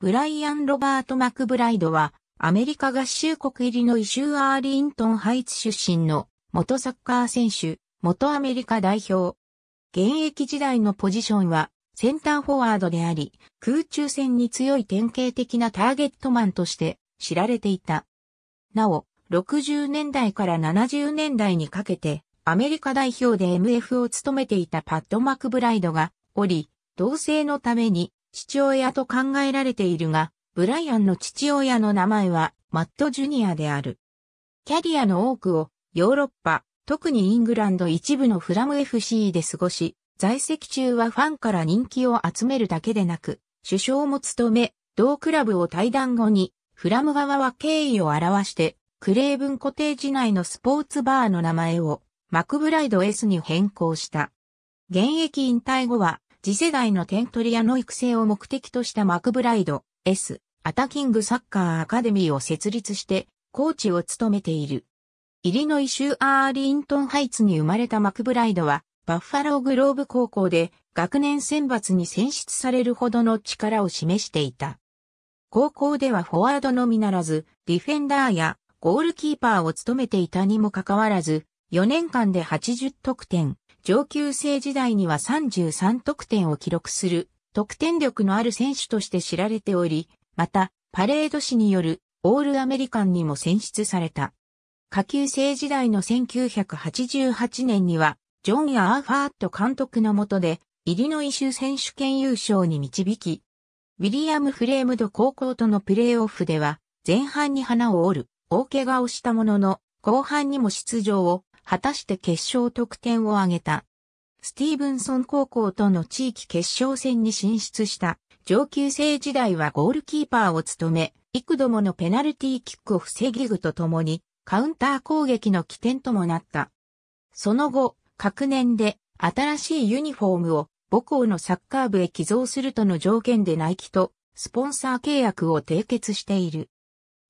ブライアン・ロバート・マクブライドは、アメリカ合衆国入りのイシュー・アーリントン・ハイツ出身の元サッカー選手、元アメリカ代表。現役時代のポジションはセンターフォワードであり、空中戦に強い典型的なターゲットマンとして知られていた。なお、60年代から70年代にかけて、アメリカ代表で MF を務めていたパッド・マクブライドがおり、同性のために父親と考えられているが、ブライアンの父親の名前はマット・ジュニアである。キャリアの多くをヨーロッパ、特にイングランド一部のフラム FC で過ごし、在籍中はファンから人気を集めるだけでなく、首相も務め、同クラブを退団後に、フラム側は敬意を表して、クレーブンコテージ内のスポーツバーの名前をマクブライド S に変更した。現役引退後は次世代の点取り屋の育成を目的としたマクブライド、S、アタキングサッカーアカデミーを設立して、コーチを務めている。イリノイ州アーリントンハイツに生まれたマクブライドは、バッファローグローブ高校で学年選抜に選出されるほどの力を示していた。高校ではフォワードのみならず、ディフェンダーやゴールキーパーを務めていたにもかかわらず、4年間で80得点、上級生時代には33得点を記録する得点力のある選手として知られており、また、パレード誌によるオールアメリカンにも選出された。下級生時代の1988年には、ジョン・アーファーット監督の下で、イリノイ州選手権優勝に導き、ウィリアム・フレームド高校とのプレーオフでは、前半に花を折る、大怪我をしたものの、後半にも出場を果たして決勝得点を挙げた。スティーブンソン高校との地域決勝戦に進出した。上級生時代はゴールキーパーを務め、幾度ものペナルティーキックを防ぎぐとともに、カウンター攻撃の起点ともなった。その後、各年で新しいユニフォームを母校のサッカー部へ寄贈するとの条件でナイキとスポンサー契約を締結している。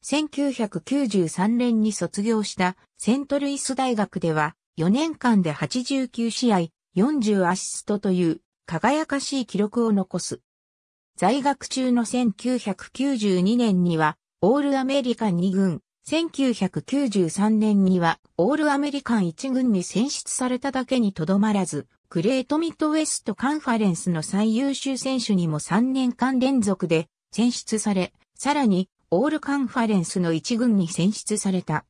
1993年に卒業したセントルイス大学では4年間で89試合40アシストという輝かしい記録を残す。在学中の1992年にはオールアメリカン2軍、1993年にはオールアメリカン1軍に選出されただけにとどまらず、グレートミッドウェストカンファレンスの最優秀選手にも3年間連続で選出され、さらにオールカンファレンスの1軍に選出された。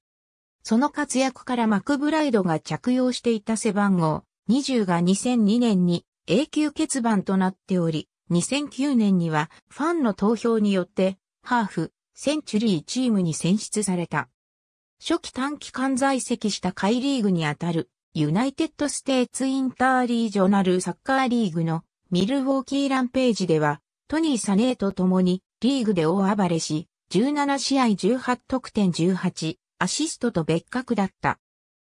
その活躍からマクブライドが着用していた背番号20が2002年に永久欠番となっており、2009年にはファンの投票によってハーフ、センチュリーチームに選出された。初期短期間在籍した海リーグにあたるユナイテッドステーツインターリージョナルサッカーリーグのミルウォーキーランページではトニー・サネーと共にリーグで大暴れし、17試合18得点18アシストと別格だった。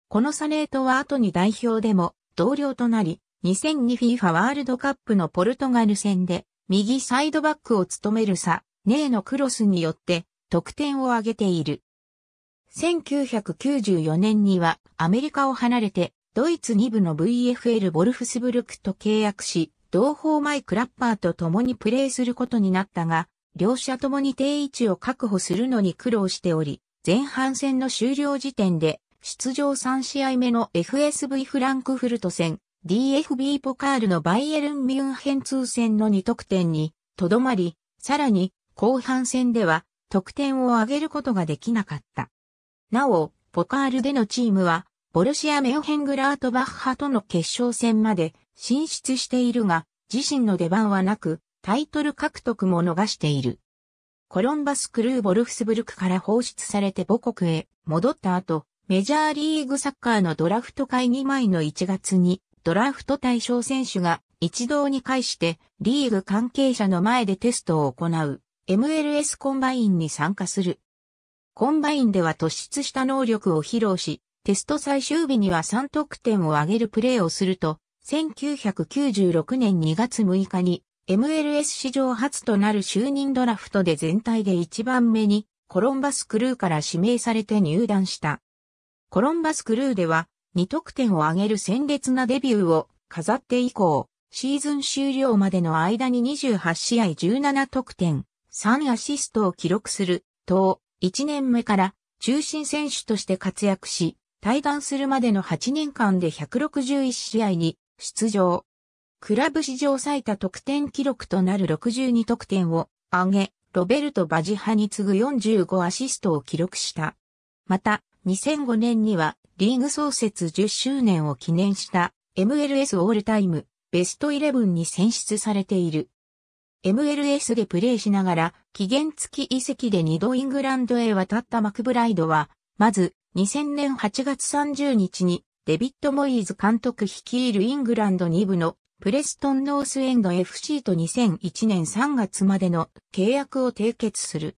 このサレートは後に代表でも同僚となり、2002FIFA ワールドカップのポルトガル戦で右サイドバックを務めるサ、ネーのクロスによって得点を挙げている。1994年にはアメリカを離れてドイツ2部の VFL ボルフスブルクと契約し、同胞マイクラッパーと共にプレーすることになったが、両者共に定位置を確保するのに苦労しており、前半戦の終了時点で、出場3試合目の FSV フランクフルト戦、DFB ポカールのバイエルン・ミュンヘン通戦の2得点に、とどまり、さらに、後半戦では、得点を挙げることができなかった。なお、ポカールでのチームは、ボルシア・メオヘングラートバッハとの決勝戦まで進出しているが、自身の出番はなく、タイトル獲得も逃している。コロンバスクルーボルフスブルクから放出されて母国へ戻った後、メジャーリーグサッカーのドラフト会議前の1月に、ドラフト対象選手が一堂に会してリーグ関係者の前でテストを行う MLS コンバインに参加する。コンバインでは突出した能力を披露し、テスト最終日には3得点を挙げるプレーをすると、1996年2月6日に MLS 史上初となる就任ドラフトで全体で1番目にコロンバスクルーから指名されて入団した。コロンバスクルーでは2得点を挙げる鮮烈なデビューを飾って以降、シーズン終了までの間に28試合17得点、3アシストを記録すると、1年目から中心選手として活躍し、退団するまでの8年間で161試合に出場。クラブ史上最多得点記録となる62得点を上げ、ロベルト・バジハに次ぐ45アシストを記録した。また、2005年にはリーグ創設10周年を記念した MLS オールタイムベスト11に選出されている。MLS でプレーしながら期限付き移籍で2度イングランドへ渡ったマクブライドは、まず2000年8月30日にデビッド・モイーズ監督率いるイングランド2部のプレストンノースエンド FC と2001年3月までの契約を締結する。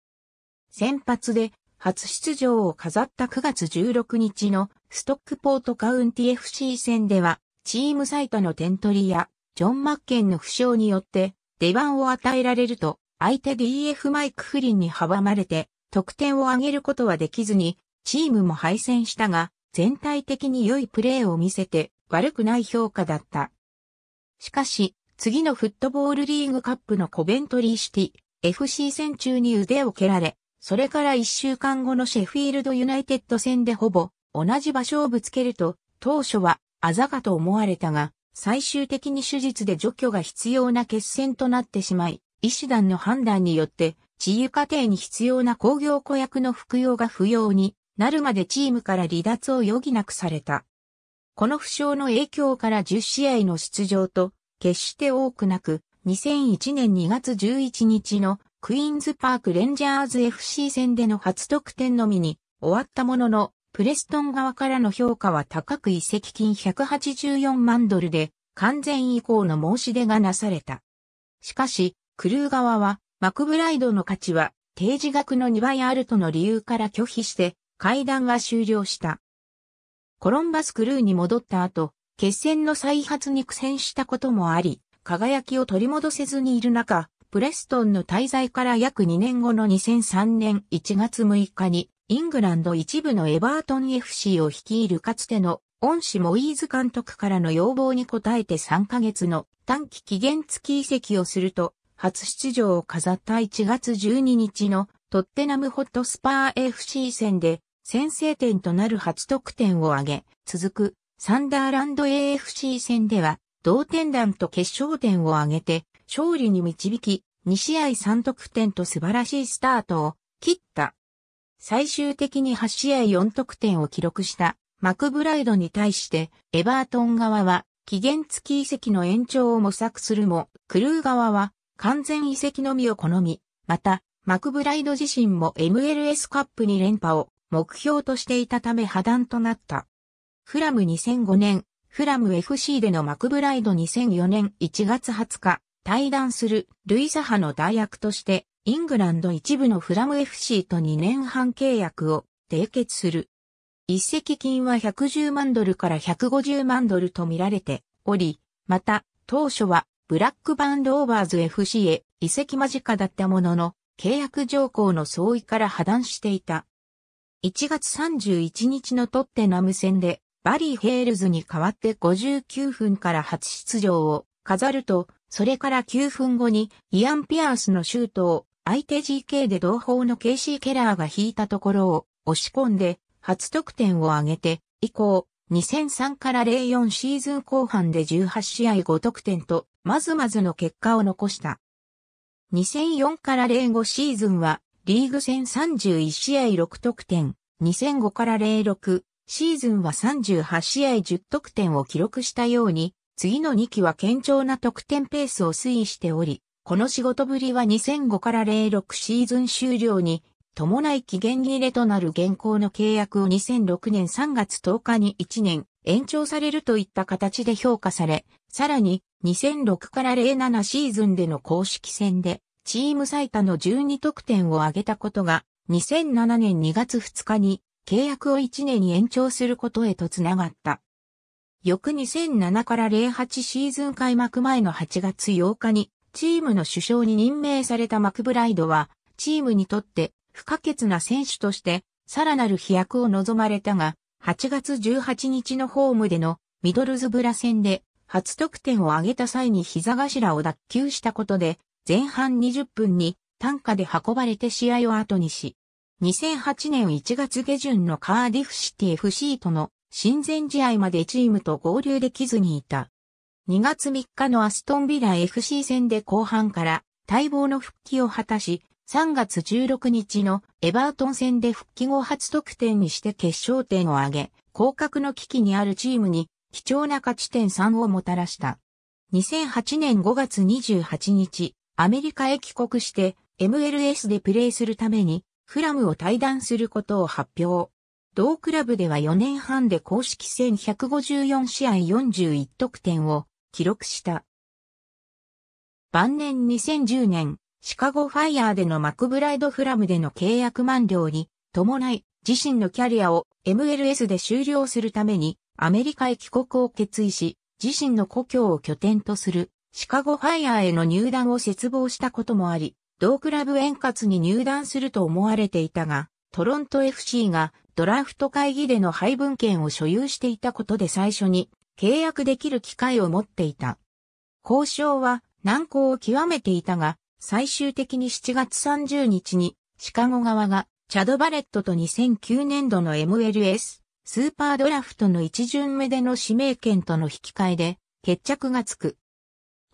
先発で初出場を飾った9月16日のストックポートカウンティ FC 戦では、チーム最多の点取りや、ジョン・マッケンの負傷によって出番を与えられると、相手 DF マイク・フリンに阻まれて、得点を挙げることはできずに、チームも敗戦したが、全体的に良いプレーを見せて、悪くない評価だった。しかし、次のフットボールリーグカップのコベントリーシティ、FC 戦中に腕を蹴られ、それから一週間後のシェフィールドユナイテッド戦でほぼ同じ場所をぶつけると、当初はあざかと思われたが、最終的に手術で除去が必要な決戦となってしまい、医師団の判断によって、治癒過程に必要な工業子薬の服用が不要になるまでチームから離脱を余儀なくされた。この負傷の影響から10試合の出場と、決して多くなく、2001年2月11日のクイーンズパークレンジャーズ FC 戦での初得点のみに終わったものの、プレストン側からの評価は高く移籍金184万ドルで完全移行の申し出がなされた。しかし、クルー側はマクブライドの価値は提示額の2倍あるとの理由から拒否して会談が終了した。コロンバスクルーに戻った後、決戦の再発に苦戦したこともあり、輝きを取り戻せずにいる中、プレストンの滞在から約2年後の2003年1月6日に、イングランド一部のエバートン FC を率いるかつての恩師モイーズ監督からの要望に応えて3ヶ月の短期期限付き移籍をすると、初出場を飾った1月12日のトッテナムホットスパー FC 戦で先制点となる8得点を挙げ、続くサンダーランド AFC 戦では同点弾と決勝点を挙げて勝利に導き、2試合3得点と素晴らしいスタートを切った。最終的に8試合4得点を記録したマクブライドに対してエバートン側は期限付き遺跡の延長を模索するも、クルー側は完全移籍のみを好み、またマクブライド自身も MLS カップに連覇を目標としていたため破談となった。フラム2005年、フラム FC でのマクブライド2004年1月20日、対談するルイザ派の代役として、イングランド一部のフラム FC と2年半契約を締結する。一席金は110万ドルから150万ドルと見られており、また、当初はブラックバンドオーバーズ FC へ移籍間近だったものの、契約条項の相違から破談していた。1月31日のトッテナム戦でバリー・ヘールズに代わって59分から初出場を飾ると、それから9分後にイアン・ピアースのシュートを相手 GK で同胞のケイシー・ケラーが引いたところを押し込んで初得点を挙げて、以降、2003から04シーズン後半で18試合5得点と、まずまずの結果を残した。2004から05シーズンはリーグ戦31試合6得点、2005から06、シーズンは38試合10得点を記録したように、次の2期は堅調な得点ペースを推移しており、この仕事ぶりは2005から06シーズン終了に伴い期限切れとなる現行の契約を2006年3月10日に1年延長されるといった形で評価され、さらに2006から07シーズンでの公式戦でチーム最多の12得点を挙げたことが、2007年2月2日に契約を1年に延長することへとつながった。翌2007から08シーズン開幕前の8月8日にチームの首相に任命されたマクブライドはチームにとって不可欠な選手としてさらなる飛躍を望まれたが8月18日のホームでのミドルズブラ戦で初得点を挙げた際に膝頭を脱臼したことで前半20分に単価で運ばれて試合を後にし、2008年1月下旬のカーディフシティ FC との親善試合までチームと合流できずにいた。2月3日のアストンビラ FC 戦で後半から待望の復帰を果たし、3月16日のエバートン戦で復帰後初得点にして決勝点を挙げ、降格の危機にあるチームに貴重な勝ち点3をもたらした。2008年5月28日、アメリカへ帰国して MLS でプレーするためにフラムを退団することを発表。同クラブでは4年半で公式戦154試合41得点を記録した。晩年2010年、シカゴファイヤーでのマクブライドフラムでの契約満了に伴い自身のキャリアを MLS で終了するためにアメリカへ帰国を決意し、自身の故郷を拠点とするシカゴファイアーへの入団を切望したこともあり、同クラブ円滑に入団すると思われていたが、トロント FC がドラフト会議での配分権を所有していたことで最初に契約できる機会を持っていた。交渉は難航を極めていたが、最終的に7月30日にシカゴ側がチャド・バレットと2009年度の MLS スーパードラフトの一巡目での指名権との引き換えで決着がつく。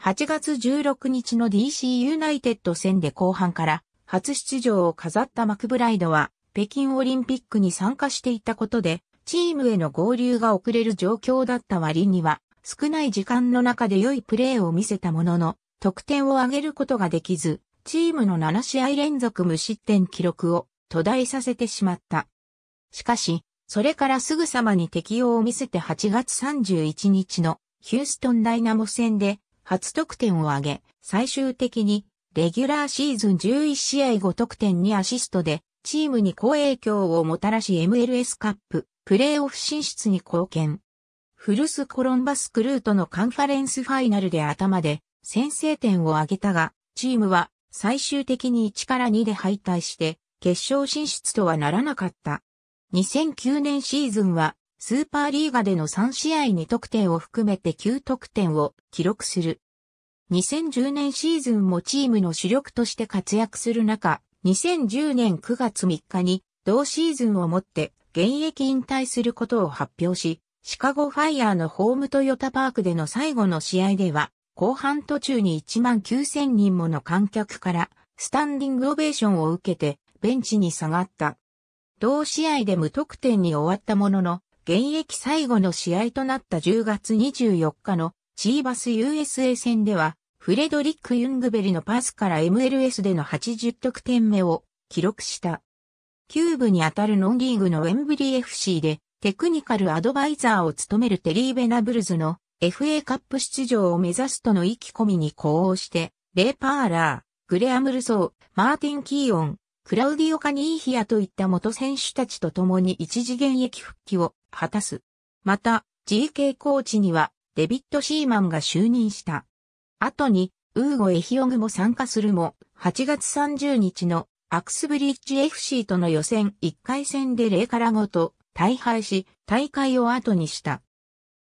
8月16日の DC ユナイテッド戦で後半から初出場を飾ったマクブライドは北京オリンピックに参加していたことでチームへの合流が遅れる状況だった割には少ない時間の中で良いプレーを見せたものの得点を上げることができずチームの7試合連続無失点記録を途絶えさせてしまった。しかし、それからすぐさまに適用を見せて8月31日のヒューストンダイナモ戦で初得点を挙げ、最終的にレギュラーシーズン11試合5得点にアシストで、チームに好影響をもたらし MLS カップ、プレーオフ進出に貢献。フルスコロンバスクルートのカンファレンスファイナルで頭で先制点を挙げたが、チームは最終的に1から2で敗退して、決勝進出とはならなかった。2009年シーズンはスーパーリーガでの3試合に得点を含めて9得点を記録する。2010年シーズンもチームの主力として活躍する中、2010年9月3日に同シーズンをもって現役引退することを発表し、シカゴファイヤーのホームトヨタパークでの最後の試合では、後半途中に1万9000人もの観客からスタンディングオベーションを受けてベンチに下がった。同試合で無得点に終わったものの、現役最後の試合となった10月24日のチーバス USA 戦では、フレドリック・ユングベリのパスから MLS での80得点目を記録した。キューブにあたるノンリーグのウェンブリー FC でテクニカルアドバイザーを務めるテリー・ベナブルズの FA カップ出場を目指すとの意気込みに呼応して、レイ・パーラー、グレアム・ルソー、マーティン・キーオン、クラウディオ・カニーヒアといった元選手たちと共に一次現役復帰を果たす。また、GK コーチにはデビッド・シーマンが就任した。後に、ウーゴ・エヒオグも参加するも、8月30日のアクスブリッジ FC との予選1回戦で0から5と大敗し、大会を後にした。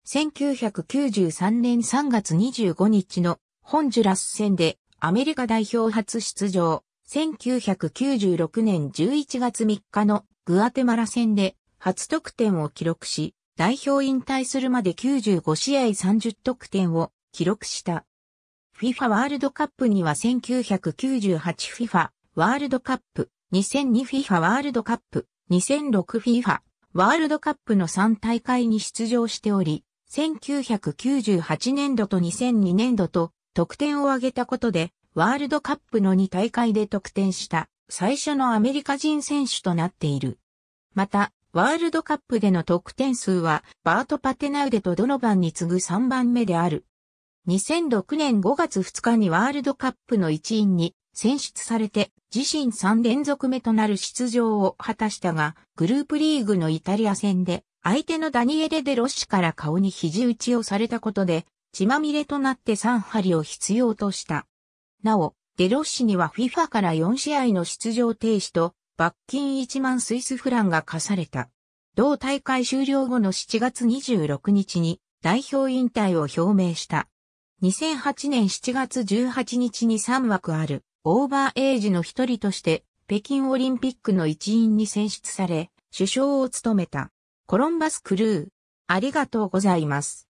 1993年3月25日のホンジュラス戦でアメリカ代表初出場、1996年11月3日のグアテマラ戦で初得点を記録し、代表引退するまで95試合30得点を記録した。FIFA ワールドカップには 1998FIFA ワールドカップ、2002FIFA ワールドカップ、2006FIFA ワールドカップの3大会に出場しており、1998年度と2002年度と得点を上げたことでワールドカップの2大会で得点した最初のアメリカ人選手となっている。また、ワールドカップでの得点数はバート・パテナウデとドノバンに次ぐ3番目である。2006年5月2日にワールドカップの一員に選出されて自身3連続目となる出場を果たしたが、グループリーグのイタリア戦で相手のダニエレ・デロッシから顔に肘打ちをされたことで血まみれとなって3針を必要とした。なお、デロッシには FIFA から4試合の出場停止と罰金1万スイスフランが課された。同大会終了後の7月26日に代表引退を表明した。2008年7月18日に3枠あるオーバーエイジの一人として北京オリンピックの一員に選出され、首相を務めた。コロンバス・クルー。ありがとうございます。